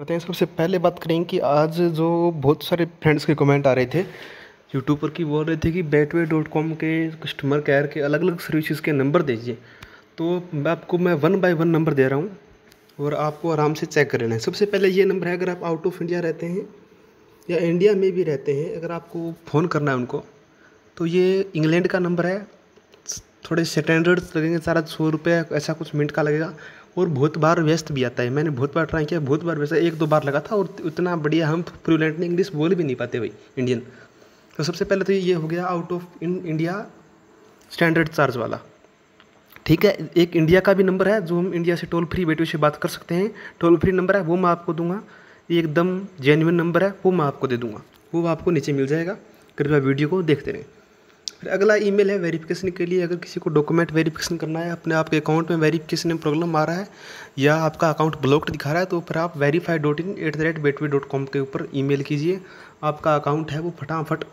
बताए सबसे पहले बात करें कि आज जो बहुत सारे फ्रेंड्स के कमेंट आ रहे थे यूट्यूब पर कि बोल रहे थे कि बैटवे डॉट कॉम के कस्टमर केयर के अलग अलग सर्विसेज के नंबर दीजिए तो मैं आपको मैं वन बाय वन नंबर दे रहा हूँ और आपको आराम से चेक कर लेना है सबसे पहले ये नंबर है अगर आप आउट ऑफ इंडिया रहते हैं या इंडिया में भी रहते हैं अगर आपको फ़ोन करना है उनको तो ये इंग्लैंड का नंबर है थोड़े स्टैंडर्ड्स लगेंगे सारा सौ रुपये ऐसा कुछ मिनट का लगेगा और बहुत बार व्यस्त भी आता है मैंने बहुत बार ट्राई किया बहुत बार व्यस्त एक दो बार लगा था और उतना बढ़िया हम ने इंग्लिश बोल भी नहीं पाते भाई इंडियन तो सबसे पहले तो ये हो गया out of India standard charge वाला ठीक है एक इंडिया का भी नंबर है जो हम इंडिया से टोल फ्री बेटियों से बात कर सकते हैं टोल फ्री नंबर है वो मैं आपको दूंगा एकदम जेन्यून नंबर है वो मैं आपको दे दूंगा वो आपको नीचे मिल जाएगा कृपया वीडियो को देखते रहें फिर अगला ईमेल है वेरिफिकेशन के लिए अगर किसी को डॉक्यूमेंट वेरिफिकेशन करना है अपने आपके अकाउंट में वेरिफिकेशन में प्रॉब्लम आ रहा है या आपका अकाउंट ब्लॉक्ड दिखा रहा है तो फिर आप verify dot in at the rate Betway dot com के ऊपर ईमेल कीजिए आपका अकाउंट है वो फटाफट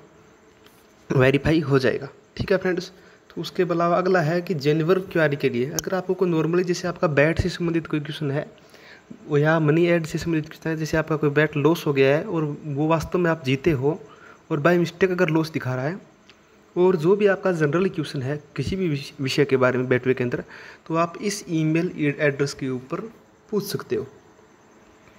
वेरीफाई हो जाएगा ठीक है फ्रेंड्स तो उसके अलावा अगला है कि जेनवर क्वारी के लिए अगर आपको कोई नॉर्मली जैसे आपका बैट से संबंधित कोई क्वेश्चन है या मनी एड से संबंधित क्वेश्चन है जैसे आपका कोई बैट लॉस हो गया है और वो वास्तव में आप जीते हो और बाई मिस्टेक अगर लॉस दिखा रहा है और जो भी आपका जनरल क्वेश्चन है किसी भी विषय के बारे में बैटवे के अंदर तो आप इस ईमेल एड्रेस के ऊपर पूछ सकते हो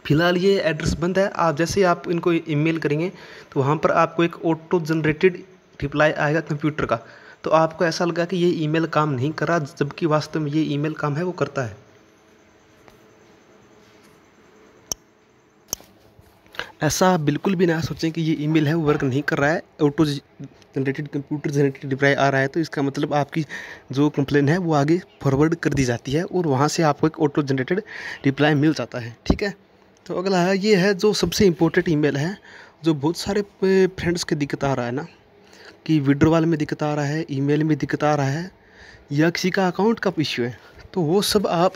फिलहाल ये एड्रेस बंद है आप जैसे ही आप इनको ईमेल करेंगे तो वहाँ पर आपको एक ऑटो जनरेटेड रिप्लाई आएगा कंप्यूटर का तो आपको ऐसा लगा कि ये ईमेल काम नहीं कर रहा जबकि वास्तव में ये ईमेल काम है वो करता है ऐसा बिल्कुल भी ना सोचें कि ये ईमेल है वो वर्क नहीं कर रहा है auto generated computer generated reply आ रहा है तो इसका मतलब आपकी जो कंप्लेन है वो आगे फॉरवर्ड कर दी जाती है और वहाँ से आपको एक ऑटो जनरेटेड रिप्लाई मिल जाता है ठीक है तो अगला है ये है जो सबसे इम्पोर्टेंट ई है जो बहुत सारे फ्रेंड्स के दिक्कत आ रहा है ना कि विड्रोवाल में दिक्कत आ रहा है ई में दिक्कत आ रहा है या किसी का अकाउंट का इश्यू है तो वो सब आप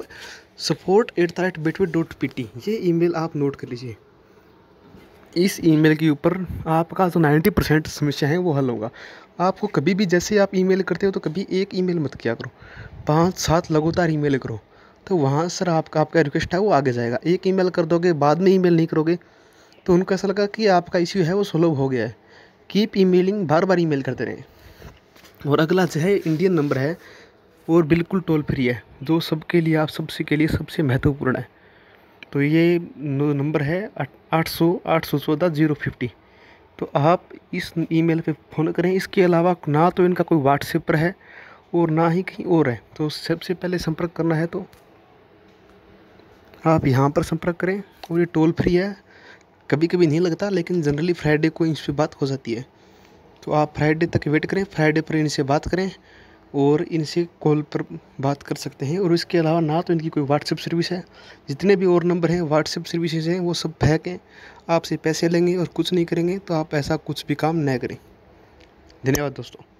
support at the rate Betway dot P T ये ईमेल आप नोट कर लीजिए इस ईमेल के ऊपर आपका जो नाइन्टी परसेंट समस्या है वो हल होगा आपको कभी भी जैसे आप ईमेल करते हो तो कभी एक ईमेल मत किया करो पाँच सात लगातार ईमेल करो तो वहाँ सर आपका आपका रिक्वेस्ट है वो आगे जाएगा एक ईमेल कर दोगे बाद में ईमेल नहीं करोगे तो उनको ऐसा लगा कि आपका इश्यू है वो सोलव हो गया है कीप ईमेलिंग बार बार ईमेल करते रहें और अगला जो है इंडियन नंबर है और बिल्कुल टोल फ्री है जो सबके लिए आप सबसे के लिए सबसे महत्वपूर्ण है तो ये नंबर है आठ सौ आठ सौ चौदह जीरो फिफ्टी तो आप इस ईमेल पे फ़ोन करें इसके अलावा ना तो इनका कोई व्हाट्सएप पर है और ना ही कहीं और है तो सबसे पहले संपर्क करना है तो आप यहाँ पर संपर्क करें और ये टोल फ्री है कभी कभी नहीं लगता लेकिन जनरली फ्राइडे को इनसे बात हो जाती है तो आप फ्राइडे तक वेट करें फ्राइडे पर इनसे बात करें और इनसे कॉल पर बात कर सकते हैं और इसके अलावा ना तो इनकी कोई व्हाट्सएप सर्विस है जितने भी और नंबर हैं व्हाट्सएप सर्विसेज हैं वो सब फेंक हैं आपसे पैसे लेंगे और कुछ नहीं करेंगे तो आप ऐसा कुछ भी काम न करें धन्यवाद दोस्तों